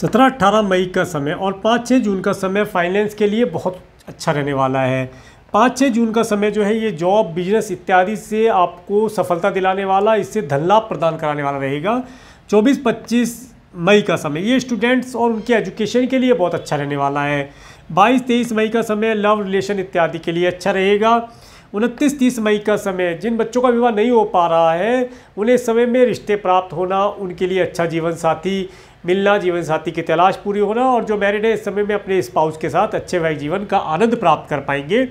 सत्रह अट्ठारह मई का समय और पाँच छः जून का समय फाइनेंस के लिए बहुत अच्छा रहने वाला है पाँच छः जून का समय जो है ये जॉब बिजनेस इत्यादि से आपको सफलता दिलाने वाला इससे धन लाभ प्रदान कराने वाला रहेगा चौबीस पच्चीस मई का समय ये स्टूडेंट्स और उनके एजुकेशन के लिए बहुत अच्छा रहने वाला है बाईस तेईस मई का समय लव रिलेशन इत्यादि के लिए अच्छा रहेगा उनतीस तीस मई का समय जिन बच्चों का विवाह नहीं हो पा रहा है उन्हें समय में रिश्ते प्राप्त होना उनके लिए अच्छा जीवन साथी मिलना जीवन साथी की तलाश पूरी होना और जो मैरिड है इस समय में अपने स्पाउस के साथ अच्छे वैक जीवन का आनंद प्राप्त कर पाएंगे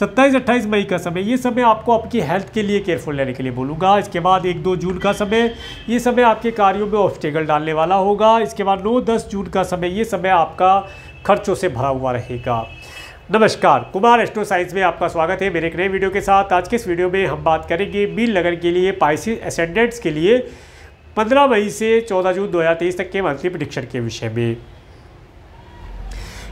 सत्ताईस अट्ठाईस मई का समय ये समय आपको आपकी हेल्थ के लिए केयरफुल रहने के लिए बोलूँगा इसके बाद एक दो जून का समय ये समय आपके कार्यों में ऑफ्टेगल डालने वाला होगा इसके बाद नौ दस जून का समय ये समय आपका खर्चों से भरा हुआ रहेगा नमस्कार कुमार एस्ट्रो साइंस में आपका स्वागत है मेरे एक नए वीडियो के साथ आज के इस वीडियो में हम बात करेंगे मीन लगन के लिए पाइसिस एसेंडेंट्स के लिए पंद्रह मई से चौदह जून दो तक के मंथली प्रडिक्शन के विषय में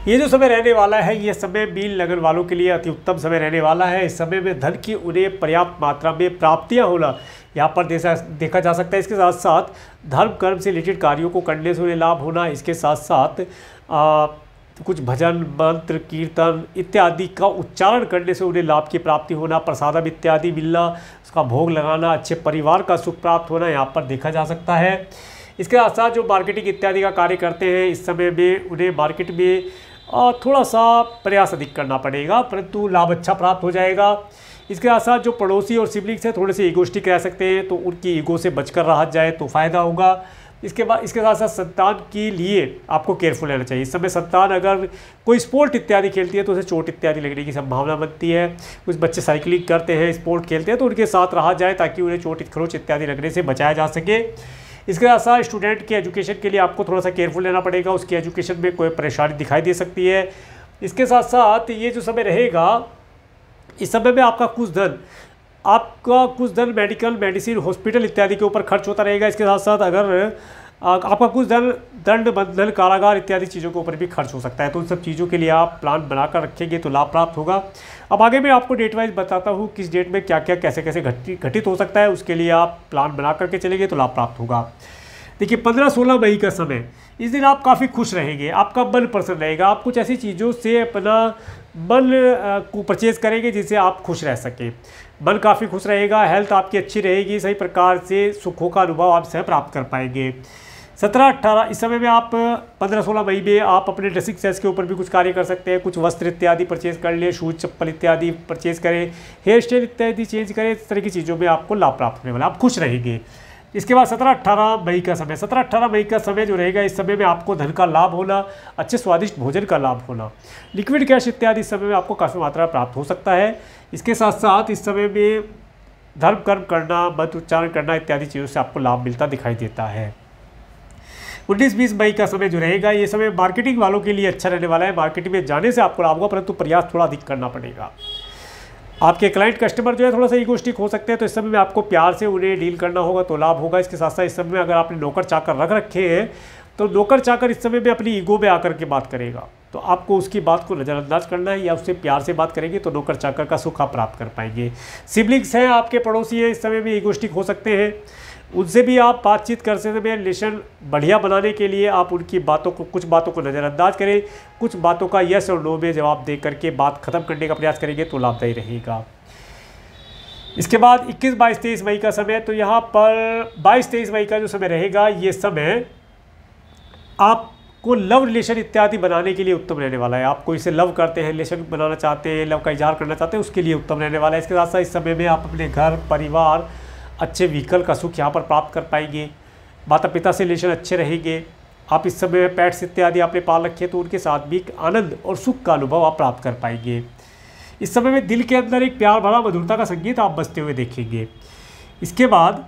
ये जो समय रहने वाला है ये समय मीन लगन वालों के लिए अति उत्तम समय रहने वाला है इस समय में धन की उन्हें पर्याप्त मात्रा में प्राप्तियां होना यहाँ पर देखा देखा जा सकता है इसके साथ साथ धर्म कर्म से रिलेटेड कार्यों को करने से उन्हें लाभ होना इसके साथ साथ आ, तो कुछ भजन मंत्र कीर्तन इत्यादि का उच्चारण करने से उन्हें लाभ की प्राप्ति होना प्रसादम इत्यादि मिलना उसका भोग लगाना अच्छे परिवार का सुख प्राप्त होना यहाँ पर देखा जा सकता है इसके साथ साथ जो मार्केटिंग इत्यादि का कार्य करते हैं इस समय में उन्हें मार्केट में थोड़ा सा प्रयास अधिक करना पड़ेगा परंतु लाभ अच्छा प्राप्त हो जाएगा इसके साथ साथ जो पड़ोसी और सिबलिंग्स हैं थोड़े से ईगोष्टिक रह सकते हैं तो उनकी ईगो से बचकर रहा जाए तो फ़ायदा होगा इसके बाद इसके साथ साथ संतान के लिए आपको केयरफुल रहना चाहिए इस समय संतान अगर कोई स्पोर्ट इत्यादि खेलती है तो उसे चोट इत्यादि लगने की संभावना बनती है कुछ बच्चे साइकिलिंग करते हैं स्पोर्ट खेलते हैं तो उनके साथ रहा जाए ताकि उन्हें चोट खरोच इत्यादि लगने से बचाया जा सके इसके साथ साथ स्टूडेंट के एजुकेशन के लिए आपको थोड़ा सा केयरफुल रहना पड़ेगा उसकी एजुकेशन में कोई परेशानी दिखाई दे सकती है इसके साथ साथ ये जो समय रहेगा इस समय में आपका कुछ धन आपका कुछ धन मेडिकल मेडिसिन हॉस्पिटल इत्यादि के ऊपर खर्च होता रहेगा इसके साथ साथ अगर आपका कुछ धन दंड बंधन कारागार इत्यादि चीज़ों के ऊपर भी खर्च हो सकता है तो उन सब चीज़ों के लिए आप प्लान बनाकर रखेंगे तो लाभ प्राप्त होगा अब आगे मैं आपको डेट वाइज बताता हूँ किस डेट में क्या क्या कैसे कैसे घटित हो सकता है उसके लिए आप प्लान बना करके चलेंगे तो लाभ प्राप्त होगा देखिए पंद्रह सोलह मई का समय इस दिन आप काफ़ी खुश रहेंगे आपका मन प्रसन्न रहेगा आप कुछ ऐसी चीज़ों से अपना मन को परचेज करेंगे जिससे आप खुश रह सकें मन काफ़ी खुश रहेगा हेल्थ आपकी अच्छी रहेगी सही प्रकार से सुखों का अनुभव आप सह प्राप्त कर पाएंगे सत्रह अट्ठारह इस समय में आप पंद्रह सोलह मई में आप अपने ड्रेसिंग सेंस के ऊपर भी कुछ कार्य कर सकते हैं कुछ वस्त्र इत्यादि परचेज कर लें शूज चप्पल इत्यादि परचेज करें हेयर स्टाइल इत्यादि चेंज करें इस तरह की चीज़ों में आपको लाभ प्राप्त होने वाला आप खुश रहेंगे इसके बाद सत्रह अट्ठारह मई का समय सत्रह अट्ठारह मई का समय जो रहेगा इस समय में आपको धन का लाभ होना अच्छे स्वादिष्ट भोजन का लाभ होना लिक्विड कैश इत्यादि इस समय में आपको काफ़ी मात्रा प्राप्त हो सकता है इसके साथ साथ इस समय में धर्म कर्म करना मत उच्चारण करना इत्यादि चीज़ों से आपको लाभ मिलता दिखाई देता है उन्नीस बीस मई का समय जो रहेगा ये समय मार्केटिंग वालों के लिए अच्छा रहने वाला है मार्केटिंग में जाने से आपको लाभ होगा परंतु प्रयास थोड़ा अधिक करना पड़ेगा आपके क्लाइंट कस्टमर जो है थोड़ा सा इगोस्टिक हो सकते हैं तो इस समय में आपको प्यार से उन्हें डील करना होगा तो लाभ होगा इसके साथ साथ इस समय में अगर आपने नौकर चाकर रख रखे हैं तो नौकर चाकर इस समय में अपनी ईगो में आकर के बात करेगा तो आपको उसकी बात को नज़रअंदाज करना है या उससे प्यार से बात करेंगे तो नौकर चाकर का सुख आप प्राप्त कर पाएंगे सिबलिंग्स हैं आपके पड़ोसी हैं इस समय में ईगोस्टिक हो सकते हैं उनसे भी आप बातचीत कर सकते हैं रिलेशन बढ़िया बनाने के लिए आप उनकी बातों को कुछ बातों को नज़रअंदाज करें कुछ बातों का यस और नो में जवाब दे करके बात ख़त्म करने का प्रयास करेंगे तो लाभदायी रहेगा इसके बाद 21 बाईस तेईस मई का समय तो यहाँ पर बाईस तेईस मई का जो समय रहेगा ये समय आपको लव रिलेशन इत्यादि बनाने के लिए उत्तम रहने वाला है आप कोई से लव करते हैं रिलेशन बनाना चाहते हैं लव का इजहार करना चाहते हैं उसके लिए उत्तम रहने वाला है इसके साथ साथ इस समय में आप अपने घर परिवार अच्छे व्हीकल का सुख यहाँ पर प्राप्त कर पाएंगे माता पिता से रिलेशन अच्छे रहेंगे आप इस समय में पैट्स इत्यादि आपने पाल रखे तो उनके साथ भी एक आनंद और सुख का अनुभव आप प्राप्त कर पाएंगे इस समय में दिल के अंदर एक प्यार भरा मधुरता का संगीत आप बजते हुए देखेंगे इसके बाद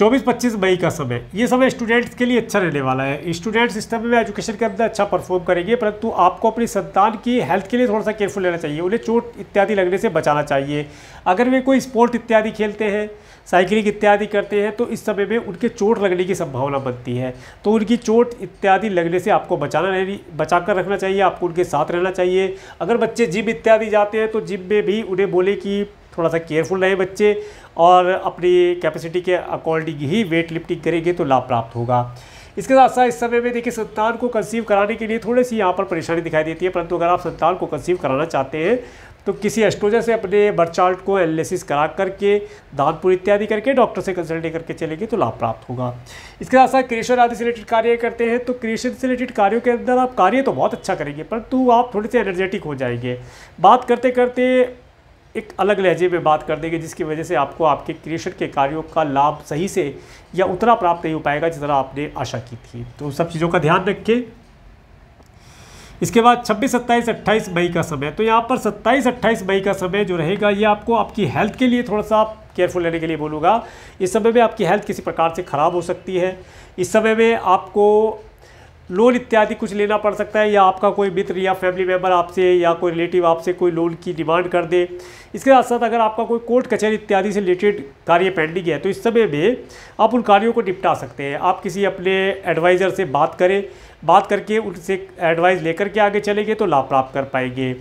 चौबीस पच्चीस मई का समय ये समय स्टूडेंट्स के लिए अच्छा रहने वाला है स्टूडेंट्स इस समय में एजुकेशन के अंदर अच्छा परफॉर्म करेंगे परंतु आपको अपनी संतान की हेल्थ के लिए थोड़ा सा केयरफुल रहना चाहिए उन्हें चोट इत्यादि लगने से बचाना चाहिए अगर वे कोई स्पोर्ट इत्यादि खेलते हैं साइकिलिंग इत्यादि करते हैं तो इस समय में उनके चोट लगने की संभावना बनती है तो उनकी चोट इत्यादि लगने से आपको बचाना नहीं बचा कर रखना चाहिए आपको उनके साथ रहना चाहिए अगर बच्चे जिम इत्यादि जाते हैं तो जिम में भी उन्हें बोले कि थोड़ा सा केयरफुल रहे बच्चे और अपनी कैपेसिटी के अकॉर्डिंग ही वेट लिफ्टिंग करेंगे तो लाभ प्राप्त होगा इसके साथ साथ इस समय में देखिए संतान को कंसीव कराने के लिए थोड़ी सी यहाँ पर परेशानी दिखाई देती है परंतु अगर आप संतान को कंसीव कराना चाहते हैं तो किसी एस्ट्रोजर से अपने बर्थ चार्ट को एनालिसिस करा करके दानपुर इत्यादि करके डॉक्टर से कंसल्ट करके चलेंगे तो लाभ प्राप्त होगा इसके साथ साथ क्रिएशन आदि से रिलेटेड कार्य करते हैं तो क्रिएशन से रिलेटेड कार्यों के अंदर आप कार्य तो बहुत अच्छा करेंगे परंतु आप थोड़े से एनर्जेटिक हो जाएंगे बात करते करते एक अलग लहजे में बात कर देंगे जिसकी वजह से आपको आपके क्रिएशन के कार्यों का लाभ सही से या उतना प्राप्त नहीं हो पाएगा जिस तरह आपने आशा की थी तो सब चीज़ों का ध्यान रखें इसके बाद 26, 27, 28 मई का समय तो यहाँ पर 27, 28 मई का समय जो रहेगा ये आपको आपकी हेल्थ के लिए थोड़ा सा केयरफुल रहने के लिए बोलूँगा इस समय में आपकी हेल्थ किसी प्रकार से ख़राब हो सकती है इस समय में आपको लोन इत्यादि कुछ लेना पड़ सकता है या आपका कोई मित्र या फैमिली मेम्बर आपसे या कोई रिलेटिव आपसे कोई लोन की डिमांड कर दे इसके साथ साथ अगर आपका कोई कोर्ट कचहरी इत्यादि से रिलेटेड कार्य पेंडिंग है तो इस समय में आप उन कार्यों को निपटा सकते हैं आप किसी अपने एडवाइज़र से बात करें बात करके उनसे एडवाइस लेकर के आगे चलेंगे तो लाभ प्राप्त कर पाएंगे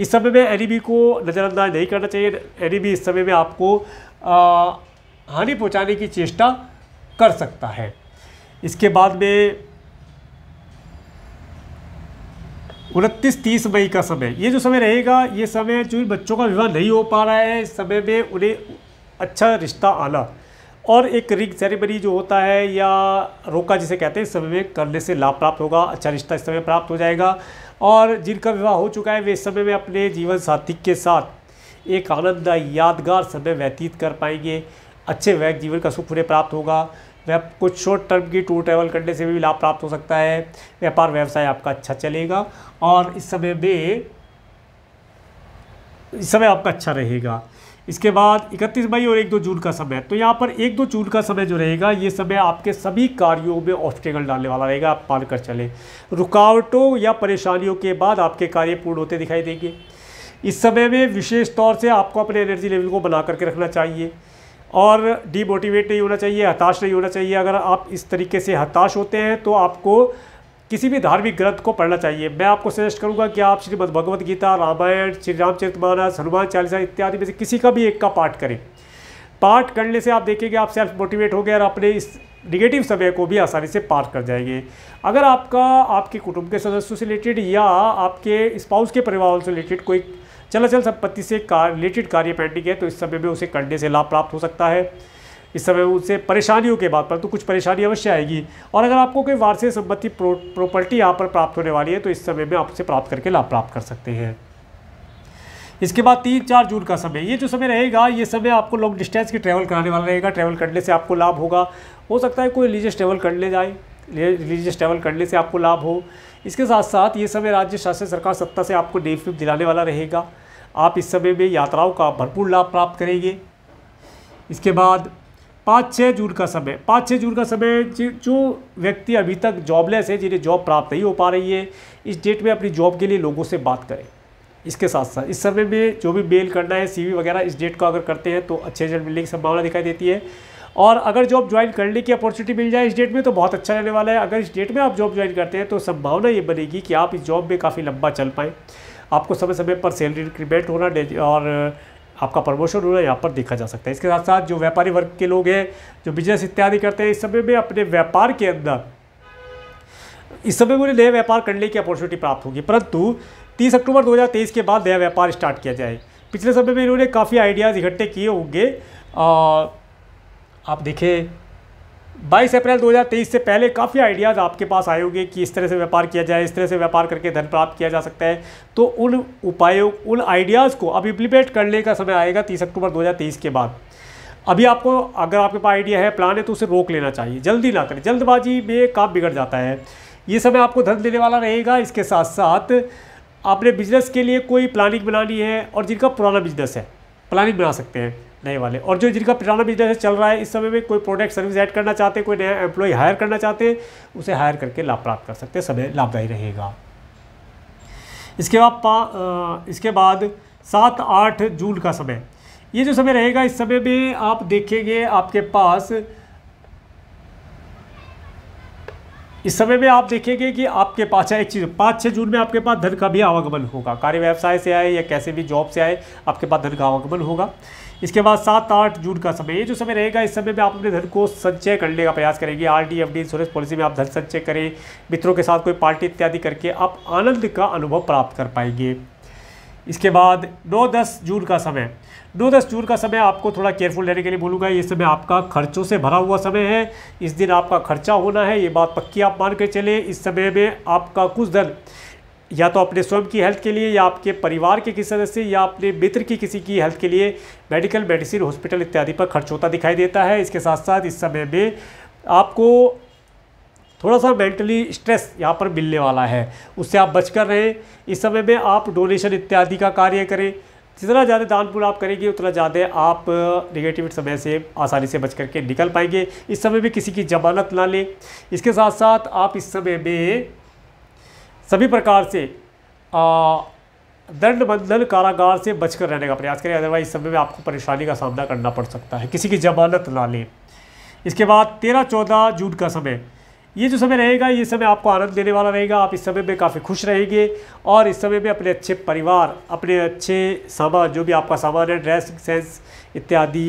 इस समय में एनिमी को नज़रअंदाज नहीं करना चाहिए एनिमी इस समय में आपको हानि पहुँचाने की चेष्टा कर सकता है इसके बाद में उनतीस तीस मई का समय ये जो समय रहेगा ये समय जो बच्चों का विवाह नहीं हो पा रहा है इस समय में उन्हें अच्छा रिश्ता आना और एक रिंग सेरेमनी जो होता है या रोका जिसे कहते हैं इस समय में करने से लाभ प्राप्त होगा अच्छा रिश्ता इस समय प्राप्त हो जाएगा और जिनका विवाह हो चुका है वे इस समय में अपने जीवन साथी के साथ एक आनंद यादगार समय व्यतीत कर पाएंगे अच्छे वैक जीवन का सुख उन्हें प्राप्त होगा वह कुछ शॉर्ट टर्म की टूर ट्रैवल करने से भी लाभ प्राप्त हो सकता है व्यापार व्यवसाय आपका अच्छा चलेगा और इस समय में इस समय आपका अच्छा रहेगा इसके बाद 31 मई और 1 दो जून का समय तो यहाँ पर 1 दो जून का समय जो रहेगा ये समय आपके सभी कार्यों में ऑब्स्टेकल डालने वाला रहेगा आप पाल कर चले रुकावटों या परेशानियों के बाद आपके कार्य पूर्ण होते दिखाई देंगे इस समय में विशेष तौर से आपको अपने एनर्जी लेवल को बना करके रखना चाहिए और डीमोटिवेट नहीं होना चाहिए हताश नहीं होना चाहिए अगर आप इस तरीके से हताश होते हैं तो आपको किसी भी धार्मिक ग्रंथ को पढ़ना चाहिए मैं आपको सजेस्ट करूंगा कि आप श्रीमद भगवद गीता रामायण श्री रामचरित मानस हनुमान चालीसा इत्यादि में से किसी का भी एक का पाठ करें पाठ करने से आप देखेंगे आप सेल्फ मोटिवेट हो गए और अपने इस निगेटिव समय को भी आसानी से पार कर जाएंगे अगर आपका आपके कुटुंब के सदस्यों से रिलेटेड या आपके स्पाउस के परिवार से रिलेटेड कोई चल संपत्ति से कार रिलेटेड कार्य पेंडिंग है तो इस समय में उसे करने से लाभ प्राप्त हो सकता है इस समय उनसे परेशानियों के बाद परंतु कुछ परेशानी अवश्य आएगी और अगर आपको कोई वार्षिक संपत्ति प्रॉपर्टी यहाँ पर प्राप्त होने वाली है तो इस समय में आप उसे प्राप्त करके लाभ प्राप्त कर सकते हैं इसके बाद तीन चार जून का समय ये जो समय रहेगा ये समय आपको लॉन्ग डिस्टेंस की ट्रैवल कराने वाला रहेगा ट्रैवल करने से आपको लाभ होगा हो सकता है कोई रिलीजियस ट्रैवल करने जाए रिलीजियस ट्रैवल करने से आपको लाभ हो इसके साथ साथ ये समय राज्य शासन सरकार सत्ता से आपको नेफिप दिलाने वाला रहेगा आप इस समय में यात्राओं का भरपूर लाभ प्राप्त करेंगे इसके बाद पाँच छः जून का समय पाँच छः जून का समय जो व्यक्ति अभी तक जॉबलेस है जिन्हें जॉब प्राप्त नहीं हो पा रही है इस डेट में अपनी जॉब के लिए लोगों से बात करें इसके साथ साथ इस समय में जो भी मेल करना है सीवी वगैरह इस डेट को अगर करते हैं तो अच्छे रिजल्ट मिलने की संभावना दिखाई देती है और अगर जॉब ज्वाइन करने की अपॉर्चुनिटी मिल जाए इस डेट में तो बहुत अच्छा रहने वाला है अगर इस डेट में आप जॉब ज्वाइन करते हैं तो संभावना ये बनेगी कि आप इस जॉब में काफ़ी लंबा चल पाएँ आपको समय समय पर सैलरी इंक्रीमेंट होना और आपका प्रमोशन होना यहाँ पर देखा जा सकता है इसके साथ साथ जो व्यापारी वर्ग के लोग हैं जो बिजनेस इत्यादि करते हैं इस समय में अपने व्यापार के अंदर इस समय उन्हें नए व्यापार करने की अपॉर्चुनिटी प्राप्त होगी परंतु 30 अक्टूबर 2023 के बाद नया व्यापार स्टार्ट किया जाए पिछले समय में इन्होंने काफ़ी आइडियाज़ इकट्ठे किए होंगे आप देखें बाईस अप्रैल 2023 से पहले काफ़ी आइडियाज़ आपके पास आए होंगे कि इस तरह से व्यापार किया जाए इस तरह से व्यापार करके धन प्राप्त किया जा सकता है तो उन उपायों उन आइडियाज़ को अब इम्प्लीमेंट करने का समय आएगा 30 अक्टूबर 2023 के बाद अभी आपको अगर आपके पास आइडिया है प्लान है तो उसे रोक लेना चाहिए जल्दी ना करें जल्दबाजी में काम बिगड़ जाता है ये समय आपको धन देने वाला रहेगा इसके साथ साथ आपने बिजनेस के लिए कोई प्लानिंग बनानी है और जिनका पुराना बिजनेस है प्लानिंग बना सकते हैं नए वाले और जो जिनका पुराना बिजनेस चल रहा है इस समय में कोई प्रोडक्ट सर्विस ऐड करना चाहते हैं कोई नया एम्प्लॉय हायर करना चाहते हैं उसे हायर करके लाभ प्राप्त कर सकते हैं समय लाभदायी रहेगा इसके बाद इसके बाद सात आठ जून का समय ये जो समय रहेगा इस समय में आप देखेंगे आपके पास इस समय में आप देखेंगे कि आपके पास एक चीज़ पाँच छः जून में आपके पास धन का भी आवागमन होगा कार्य व्यवसाय से आए या कैसे भी जॉब से आए आपके पास धन का आवागमन होगा इसके बाद सात आठ जून का समय ये जो समय रहेगा इस समय में आप अपने धन को संचय करने का प्रयास करेंगे R D F D insurance policy में आप धन संचय करें मित्रों के साथ कोई पार्टी इत्यादि करके आप आनंद का अनुभव प्राप्त कर पाएंगे इसके बाद नौ दस जून का समय डू दस जून का समय आपको थोड़ा केयरफुल रहने के लिए बोलूँगा ये समय आपका खर्चों से भरा हुआ समय है इस दिन आपका खर्चा होना है ये बात पक्की आप मान के चले इस समय में आपका कुछ धन या तो अपने स्वयं की हेल्थ के लिए या आपके परिवार के किसी सदस्य या अपने मित्र की किसी की हेल्थ के लिए मेडिकल मेडिसिन हॉस्पिटल इत्यादि पर खर्च होता दिखाई देता है इसके साथ साथ इस समय में आपको थोड़ा सा मेंटली स्ट्रेस यहाँ पर मिलने वाला है उससे आप बचकर रहें इस समय में आप डोनेशन इत्यादि का कार्य करें जितना ज़्यादा दान पुण्य आप करेंगे उतना ज़्यादा आप निगेटिव समय से आसानी से बच करके निकल पाएंगे इस समय भी किसी की जमानत ना लें इसके साथ साथ आप इस समय में सभी प्रकार से आ, दंड बंधन कारागार से बचकर रहने का प्रयास करें अदरवाइज इस समय में आपको परेशानी का सामना करना पड़ सकता है किसी की जमानत ना लें इसके बाद तेरह चौदह जून का समय ये जो समय रहेगा ये समय आपको आनंद देने वाला रहेगा आप इस समय में काफ़ी खुश रहेंगे और इस समय में अपने अच्छे परिवार अपने अच्छे सामान जो भी आपका सामान है ड्रेसिंग सेंस इत्यादि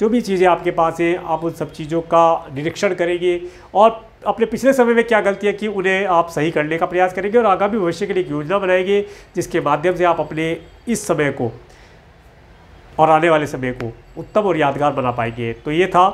जो भी चीज़ें आपके पास हैं आप उन सब चीज़ों का निरीक्षण करेंगे और अपने पिछले समय में क्या गलतियाँ की उन्हें आप सही करने का प्रयास करेंगे और आगामी भविष्य के लिए एक योजना बनाएंगे जिसके माध्यम से आप अपने इस समय को और आने वाले समय को उत्तम और यादगार बना पाएंगे तो ये था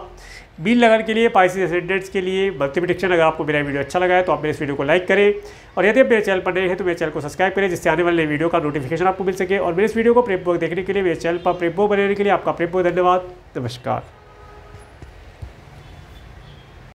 बिल लगन के लिए पाइसिस असेंडेंट्स के लिए मल्टीप्लिकेशन अगर आपको मेरा वीडियो अच्छा लगा है तो आप मेरे इस वीडियो को लाइक करें और यदि आप मेरे चैनल पर नए हैं तो मेरे चैनल को सब्सक्राइब करें जिससे आने वाले वीडियो का नोटिफिकेशन आपको मिल सके और मेरे इस वीडियो को प्रेमपूर्वक देखने के लिए मेरे चैनल पर प्रेम बनाने के लिए आपका प्रेमपूर्वक धन्यवाद नमस्कार